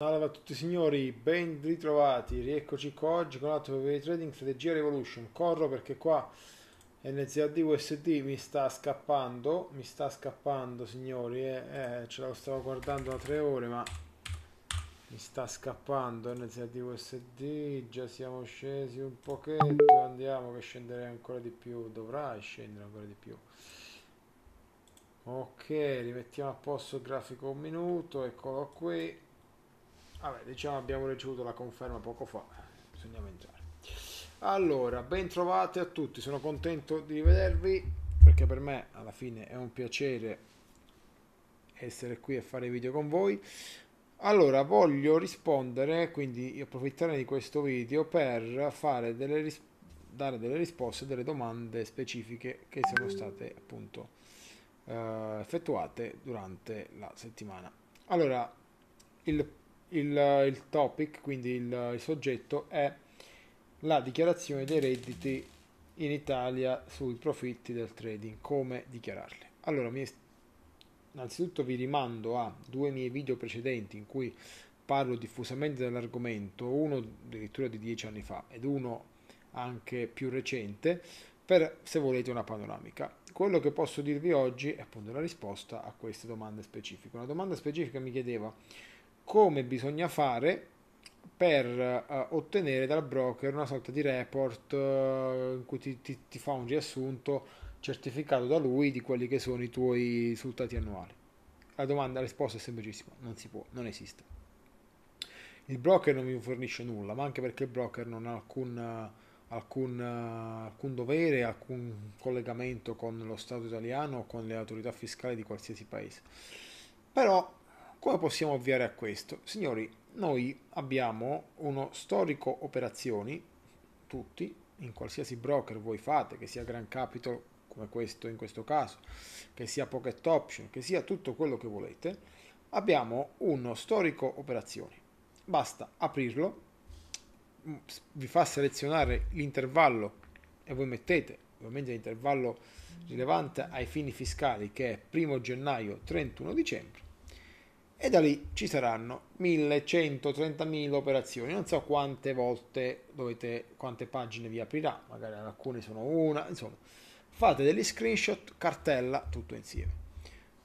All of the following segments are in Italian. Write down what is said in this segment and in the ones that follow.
Salve a tutti signori, ben ritrovati, rieccoci qua oggi con altro per trading strategia revolution, corro perché qua NZD USD mi sta scappando, mi sta scappando signori, eh, eh, ce la stavo guardando da tre ore ma mi sta scappando NZD USD, già siamo scesi un pochetto, andiamo che scenderei ancora di più, dovrai scendere ancora di più. Ok, rimettiamo a posto il grafico un minuto, eccolo qui Vabbè, diciamo abbiamo ricevuto la conferma poco fa, eh, bisognava entrare. Allora, ben trovate a tutti, sono contento di rivedervi perché per me alla fine è un piacere essere qui a fare video con voi. Allora, voglio rispondere, quindi approfittare di questo video per fare delle risposte dare delle risposte delle domande specifiche che sono state appunto eh, effettuate durante la settimana. Allora, il il, il topic, quindi il, il soggetto, è la dichiarazione dei redditi in Italia sui profitti del trading, come dichiararli. Allora, mi, innanzitutto vi rimando a due miei video precedenti in cui parlo diffusamente dell'argomento, uno addirittura di dieci anni fa ed uno anche più recente, per se volete una panoramica. Quello che posso dirvi oggi è appunto la risposta a questa domanda specifica. Una domanda specifica mi chiedeva come bisogna fare per uh, ottenere dal broker una sorta di report uh, in cui ti, ti, ti, fa un riassunto certificato da lui di quelli che sono i tuoi risultati annuali. La domanda, la risposta è semplicissima, non si può, non esiste. Il broker non vi fornisce nulla, ma anche perché il broker non ha alcun, alcun, alcun dovere, alcun collegamento con lo Stato italiano o con le autorità fiscali di qualsiasi paese. Però come possiamo avviare a questo? Signori, noi abbiamo uno storico operazioni, tutti, in qualsiasi broker voi fate, che sia Gran Capital come questo in questo caso, che sia Pocket Option, che sia tutto quello che volete, abbiamo uno storico operazioni. Basta aprirlo, mm, vi fa selezionare l'intervallo e voi mettete ovviamente l'intervallo rilevante ai fini fiscali che è 1 gennaio 31 dicembre e da lì ci saranno 1130.000 operazioni. Non so quante volte dovete, quante pagine vi aprirà, magari alcune sono una, insomma, fate degli screenshot, cartella tutto insieme.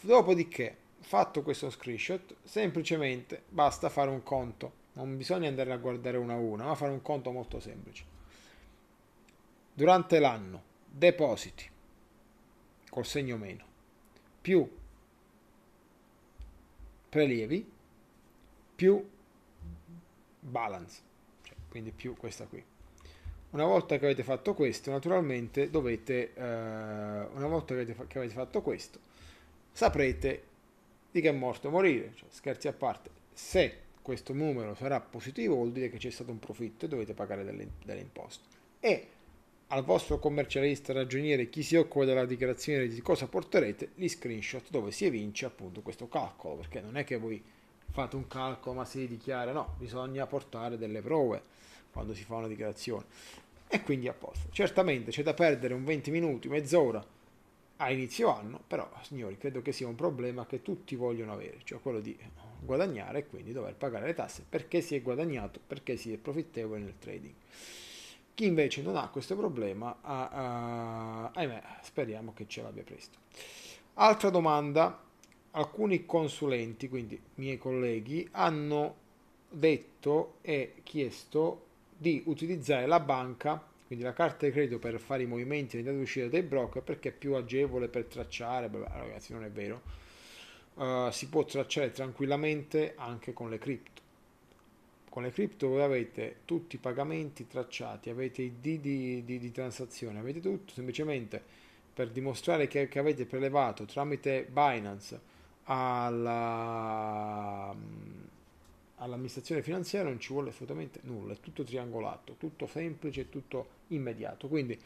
Dopodiché, fatto questo screenshot, semplicemente basta fare un conto, non bisogna andare a guardare una a una, ma fare un conto molto semplice. Durante l'anno, depositi col segno meno più prelievi più balance, cioè, quindi più questa qui. Una volta che avete fatto questo, naturalmente dovete, eh, una volta che avete, che avete, fatto questo, saprete di che è morto o morire, cioè, scherzi a parte, se questo numero sarà positivo vuol dire che c'è stato un profitto e dovete pagare delle, delle imposte. E al vostro commercialista ragioniere chi si occupa della dichiarazione di cosa porterete gli screenshot dove si evince appunto questo calcolo perché non è che voi fate un calcolo ma si dichiara no bisogna portare delle prove quando si fa una dichiarazione e quindi a posto certamente c'è da perdere un 20 minuti mezz'ora a inizio anno però signori credo che sia un problema che tutti vogliono avere cioè quello di guadagnare e quindi dover pagare le tasse perché si è guadagnato perché si è profittevole nel trading chi invece non ha questo problema, ah, ah, ahimè, speriamo che ce l'abbia presto. Altra domanda, alcuni consulenti, quindi miei colleghi, hanno detto e chiesto di utilizzare la banca, quindi la carta di credito per fare i movimenti e andare uscire dai broker perché è più agevole per tracciare, beh, ragazzi non è vero, uh, si può tracciare tranquillamente anche con le cripto con le cripto voi avete tutti i pagamenti tracciati, avete i D di, di, di transazione, avete tutto, semplicemente per dimostrare che, che avete prelevato tramite Binance alla, mm, all'amministrazione finanziaria non ci vuole assolutamente nulla, è tutto triangolato, tutto semplice, tutto immediato, quindi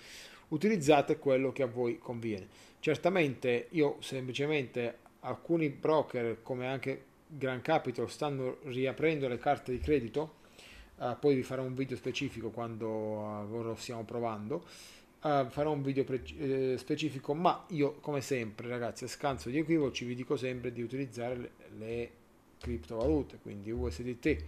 utilizzate quello che a voi conviene. Certamente io semplicemente alcuni broker come anche Gran Capital stanno riaprendo le carte di credito, uh, poi vi farò un video specifico quando uh, lo stiamo provando, uh, farò un video pre- specifico, ma io come sempre ragazzi a scanso di equivoci vi dico sempre di utilizzare le, le criptovalute, quindi USDT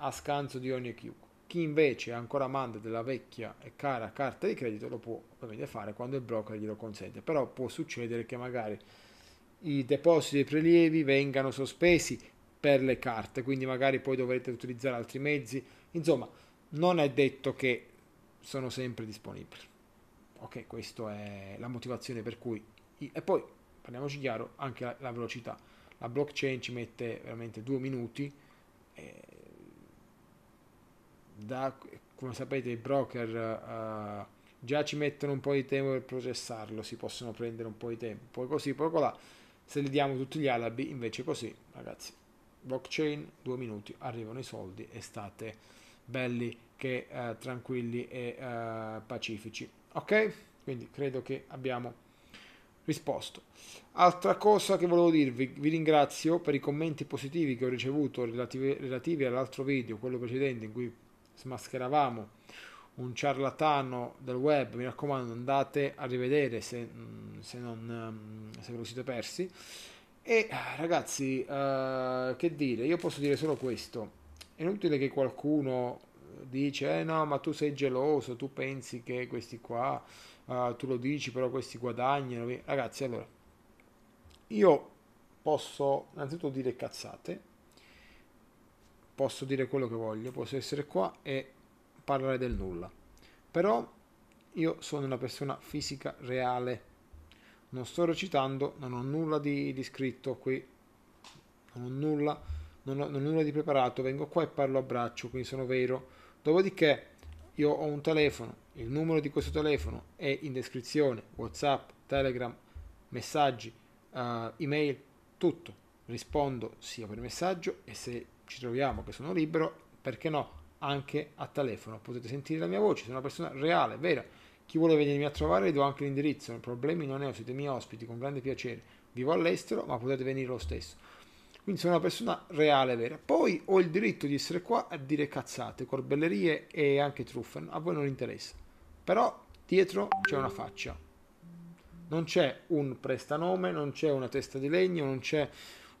a scanso di ogni equivoco. Chi invece ancora manda della vecchia e cara carta di credito lo può ovviamente fare quando il broker glielo consente, però può succedere che magari i depositi e i prelievi vengano sospesi per le carte, quindi magari poi dovrete utilizzare altri mezzi. Insomma, non è detto che sono sempre disponibili. Ok, questa è la motivazione per cui... E poi, parliamoci chiaro, anche la, la velocità. La blockchain ci mette veramente due minuti. Eh, da, come sapete, i broker... Eh, già ci mettono un po' di tempo per processarlo, si possono prendere un po' di tempo, poi così, poi là se li diamo tutti gli arabi invece così ragazzi blockchain due minuti arrivano i soldi e state belli che eh, tranquilli e eh, pacifici ok quindi credo che abbiamo risposto altra cosa che volevo dirvi vi ringrazio per i commenti positivi che ho ricevuto relativi, relativi all'altro video quello precedente in cui smascheravamo un ciarlatano del web, mi raccomando andate a rivedere se, mm, se, non, mm, se ve lo siete persi. E ragazzi, eh, che dire, io posso dire solo questo, è inutile che qualcuno dice eh no ma tu sei geloso, tu pensi che questi qua, eh, tu lo dici però questi guadagnano, ragazzi allora, io posso innanzitutto dire cazzate, posso dire quello che voglio, posso essere qua e parlare del nulla. Però io sono una persona fisica reale. Non sto recitando, non ho nulla di, di scritto qui, non ho nulla, non ho, non ho nulla di preparato, vengo qua e parlo a braccio, quindi sono vero. Dopodiché io ho un telefono, il numero di questo telefono è in descrizione, Whatsapp, Telegram, messaggi, uh, email, tutto. Rispondo sia per messaggio e se ci troviamo che sono libero, perché no? anche a telefono, potete sentire la mia voce, sono una persona reale, vera. Chi vuole venirmi a trovare do anche l'indirizzo, problemi non ne ho, siete i miei ospiti, con grande piacere. Vivo all'estero, ma potete venire lo stesso. Quindi sono una persona reale, vera. Poi ho il diritto di essere qua a dire cazzate, corbellerie e anche truffe, a voi non interessa. Però dietro c'è una faccia. Non c'è un prestanome, non c'è una testa di legno, non c'è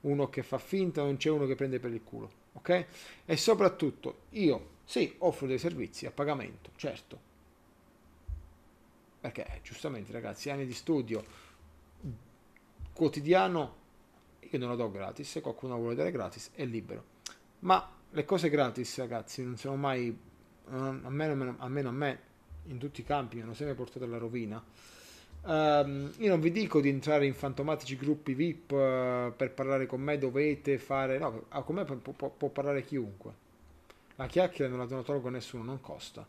uno che fa finta, non c'è uno che prende per il culo ok? E soprattutto io sì, offro dei servizi a pagamento, certo. Perché giustamente ragazzi, anni di studio quotidiano io non lo do gratis, se qualcuno vuole dare gratis è libero. Ma le cose gratis ragazzi non sono mai, almeno, almeno a me, in tutti i campi, mi hanno sempre portato alla rovina Um, io non vi dico di entrare in fantomatici gruppi VIP uh, eh, per parlare con me, dovete fare... No, ah, con me può, può, può parlare chiunque. La chiacchiera non la non tolgo a nessuno, non costa.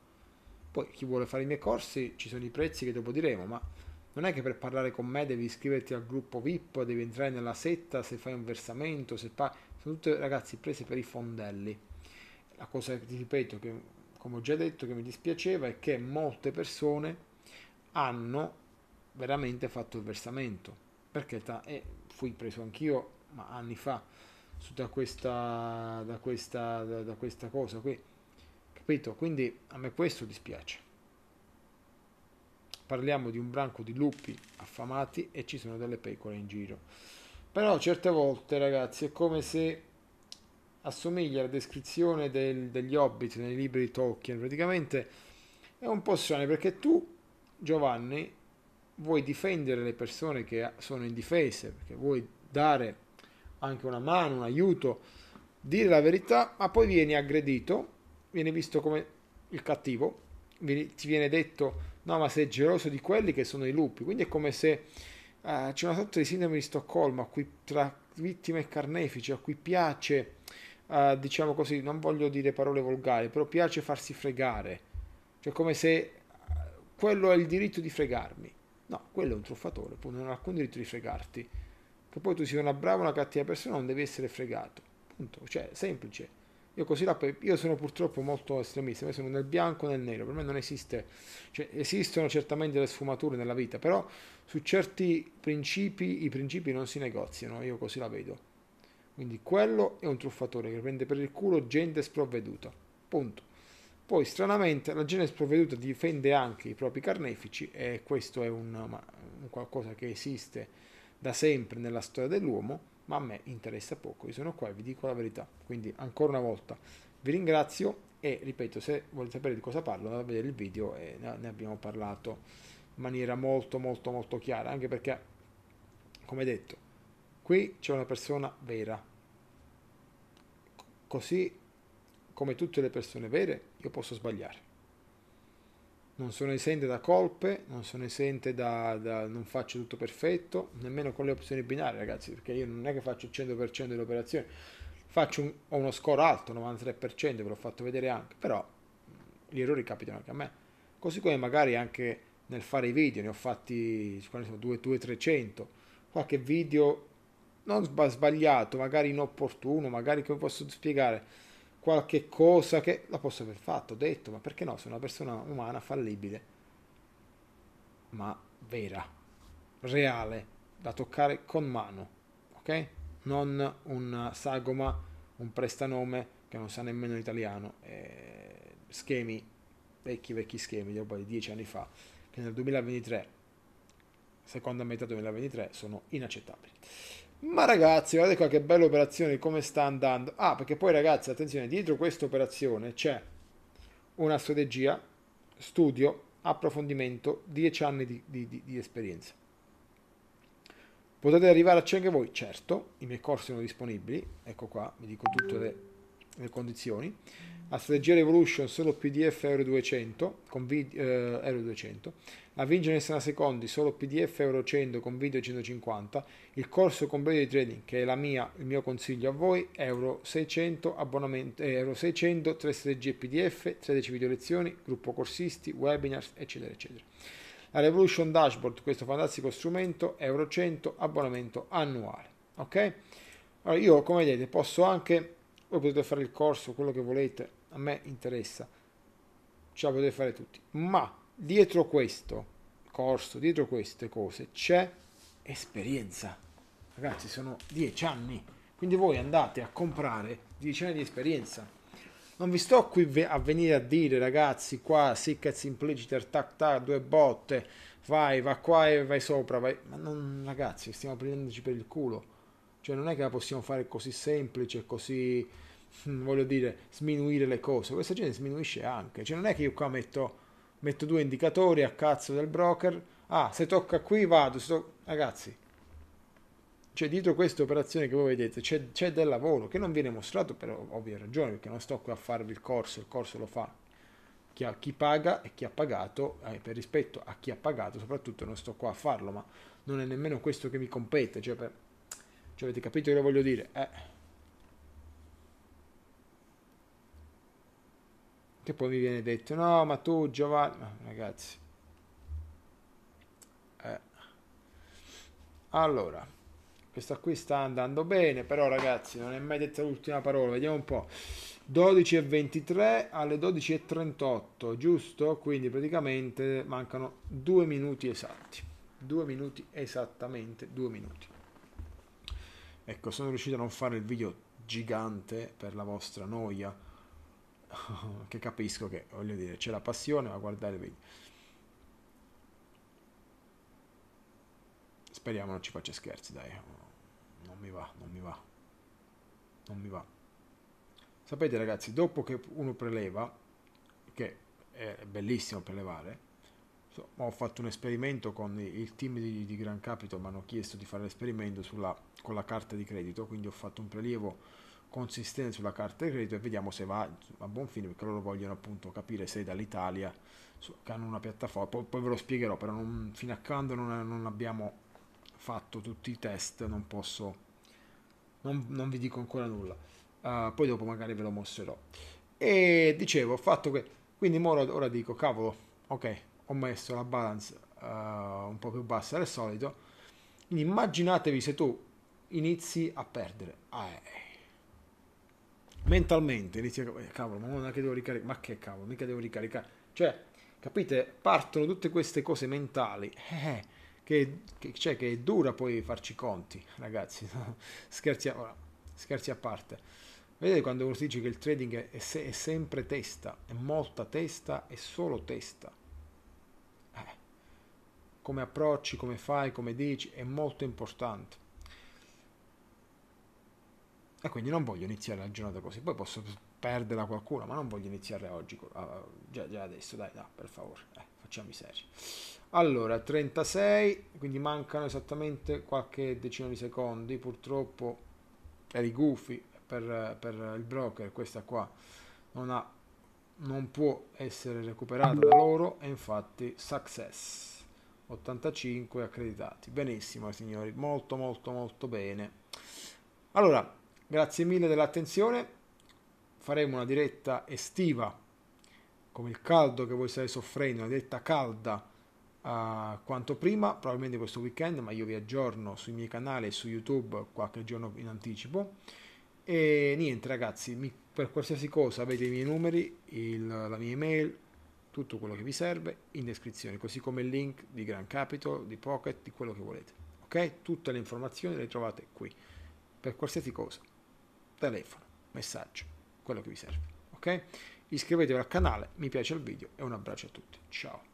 Poi chi vuole fare i miei corsi, ci sono i prezzi che dopo diremo, ma non è che per parlare con me devi iscriverti al gruppo VIP, devi entrare nella setta, se fai un versamento, se pa- sono tutte ragazzi prese per i fondelli. La cosa che ti ripeto, che, come ho già detto, che mi dispiaceva è che molte persone hanno veramente fatto il versamento, perché ta- eh, fui preso anch'io ma anni fa su, da, questa, da, questa, da, da questa cosa qui, capito? Quindi a me questo dispiace. Parliamo di un branco di lupi affamati e ci sono delle pecore in giro. Però certe volte, ragazzi, è come se assomiglia alla descrizione del, degli hobbit nei libri di Tolkien. Praticamente è un po' strano perché tu, Giovanni, vuoi difendere le persone che sono indifese, perché vuoi dare anche una mano, un aiuto, dire la verità, ma poi vieni aggredito, vieni visto come il cattivo, ti viene detto no ma sei geloso di quelli che sono i lupi, quindi è come se uh, c'è una sorta di sindrome di Stoccolma a cui tra vittime e carnefici, a cui piace, uh, diciamo così, non voglio dire parole volgari, però piace farsi fregare, cioè come se eh, quello è il diritto di fregarmi No, quello è un truffatore, può non ha alcun diritto di fregarti. Che poi tu sia una brava o una cattiva persona non devi essere fregato. Punto. Cioè, semplice. Io così la io sono purtroppo molto estremista, io sono nel bianco e nel nero, per me non esiste, cioè esistono certamente le sfumature nella vita, però su certi principi i principi non si negoziano, io così la vedo. Quindi quello è un truffatore che prende per il culo gente sprovveduta. Punto. Poi stranamente la Genesi provveduta difende anche i propri carnefici e questo è un, un qualcosa che esiste da sempre nella storia dell'uomo, ma a me interessa poco, io sono qua e vi dico la verità. Quindi ancora una volta vi ringrazio e ripeto, se volete sapere di cosa parlo andate a vedere il video e ne abbiamo parlato in maniera molto molto molto chiara, anche perché come detto, qui c'è una persona vera. Così come tutte le persone vere, io posso sbagliare. Non sono esente da colpe, non sono esente da, da non faccio tutto perfetto, nemmeno con le opzioni binarie, ragazzi, perché io non è che faccio il 100% delle operazioni, faccio un, ho uno score alto, 93%, ve l'ho fatto vedere anche, però gli errori capitano anche a me. Così come magari anche nel fare i video, ne ho fatti 200-300, qualche video non sbagliato, magari inopportuno, magari come posso spiegare qualche cosa che la posso aver fatto, detto, ma perché no? Sono una persona umana fallibile, ma vera, reale, da toccare con mano, ok? Non un sagoma, un prestanome che non sa nemmeno l'italiano, eh, schemi, vecchi vecchi schemi, di di dieci anni fa, che nel 2023, seconda metà 2023, sono inaccettabili. Ma ragazzi, guardate qua che bella operazione, come sta andando. Ah, perché poi ragazzi, attenzione, dietro questa operazione c'è una strategia, studio, approfondimento, 10 anni di, di, di, di esperienza. Potete arrivare a c'è anche voi? Certo, i miei corsi sono disponibili, ecco qua, vi dico tutte le, le condizioni a strategia Revolution solo PDF Euro 200, eh, con video, eh, Euro 200, a vincere Sena Secondi solo PDF Euro 100 con video 150, il corso completo di trading che è mia, il mio consiglio a voi, Euro 600, abbonamento, eh, Euro 600, 3 strategie PDF, 13 video lezioni, gruppo corsisti, webinars, eccetera, eccetera. La Revolution Dashboard, questo fantastico strumento, Euro 100, abbonamento annuale. Ok? Allora io, come vedete, posso anche, voi potete fare il corso, quello che volete, a me interessa, ce la potete fare tutti, ma dietro questo corso, dietro queste cose c'è esperienza. Ragazzi, sono dieci anni, quindi voi andate a comprare dieci anni di esperienza. Non vi sto qui a venire a dire ragazzi qua siccaz impliciter, tac tac, due botte, vai, va qua e vai sopra, vai. Ma non, ragazzi, stiamo prendendoci per il culo. Cioè non è che la possiamo fare così semplice, così voglio dire, sminuire le cose, questa gente sminuisce anche, cioè non è che io qua metto, metto due indicatori a cazzo del broker, ah, se tocca qui vado, to... ragazzi, cioè dietro questa operazione che voi vedete c'è, c'è del lavoro che non viene mostrato per ovvie ragioni, perché non sto qui a farvi il corso, il corso lo fa chi, ha, chi paga e chi ha pagato, eh, per rispetto a chi ha pagato soprattutto non sto qua a farlo, ma non è nemmeno questo che mi compete, cioè, per... cioè avete capito che lo voglio dire? Eh che poi mi viene detto no ma tu Giovanni no, ragazzi eh. allora questa qui sta andando bene però ragazzi non è mai detta l'ultima parola vediamo un po' 12 e 23 alle 12 e 38 giusto quindi praticamente mancano due minuti esatti due minuti esattamente due minuti ecco sono riuscito a non fare il video gigante per la vostra noia che capisco che, voglio dire, c'è la passione, a guardare il video. Speriamo non ci faccia scherzi, dai. Non mi va, non mi va. Non mi va. Sapete ragazzi, dopo che uno preleva, che è bellissimo prelevare, so, ho fatto un esperimento con il team di, di Gran Capito, mi hanno chiesto di fare l'esperimento sulla, con la carta di credito, quindi ho fatto un prelievo consistente sulla carta di credito e vediamo se va a buon fine perché loro vogliono appunto capire se dall'Italia che hanno una piattaforma poi, poi ve lo spiegherò però non, fino a quando non, non, abbiamo fatto tutti i test non posso non, non vi dico ancora nulla uh, poi dopo magari ve lo mostrerò e dicevo fatto che quindi ora, ora dico cavolo ok ho messo la balance uh, un po' più bassa del solito quindi immaginatevi se tu inizi a perdere ah, eh mentalmente inizia a eh, cavolo, ma non che devo ricaricare, ma che cavolo, mica devo ricaricare. Cioè, capite, partono tutte queste cose mentali. Eh, che, che, cioè, che è dura poi farci conti, ragazzi. scherzi, a, scherzi a parte. Vedete quando si dice che il trading è, è, è, sempre testa, è molta testa, è solo testa. Eh. Come approcci, come fai, come dici, è molto importante. E quindi non voglio iniziare la giornata così. Poi posso perderla qualcuno, ma non voglio iniziare oggi. Uh, già, già, adesso, dai, dai, per favore. Eh, facciamo i seri. Allora, 36, quindi mancano esattamente qualche decina di secondi. Purtroppo per i gufi, per, per il broker, questa qua non, ha, non può essere recuperata da loro. E infatti, success. 85 accreditati. Benissimo, signori, molto molto molto bene. Allora, Grazie mille dell'attenzione. Faremo una diretta estiva, come il caldo che voi state soffrendo, una diretta calda uh, quanto prima, probabilmente questo weekend, ma io vi aggiorno sui miei canali e su YouTube qualche giorno in anticipo. E niente ragazzi, mi, per qualsiasi cosa avete i miei numeri, il, la mia email, tutto quello che vi serve in descrizione, così come il link di Gran Capital, di Pocket, di quello che volete. Ok? Tutte le informazioni le trovate qui, per qualsiasi cosa telefono, messaggio, quello che vi serve. Ok? Iscrivetevi al canale, mi piace il video e un abbraccio a tutti. Ciao.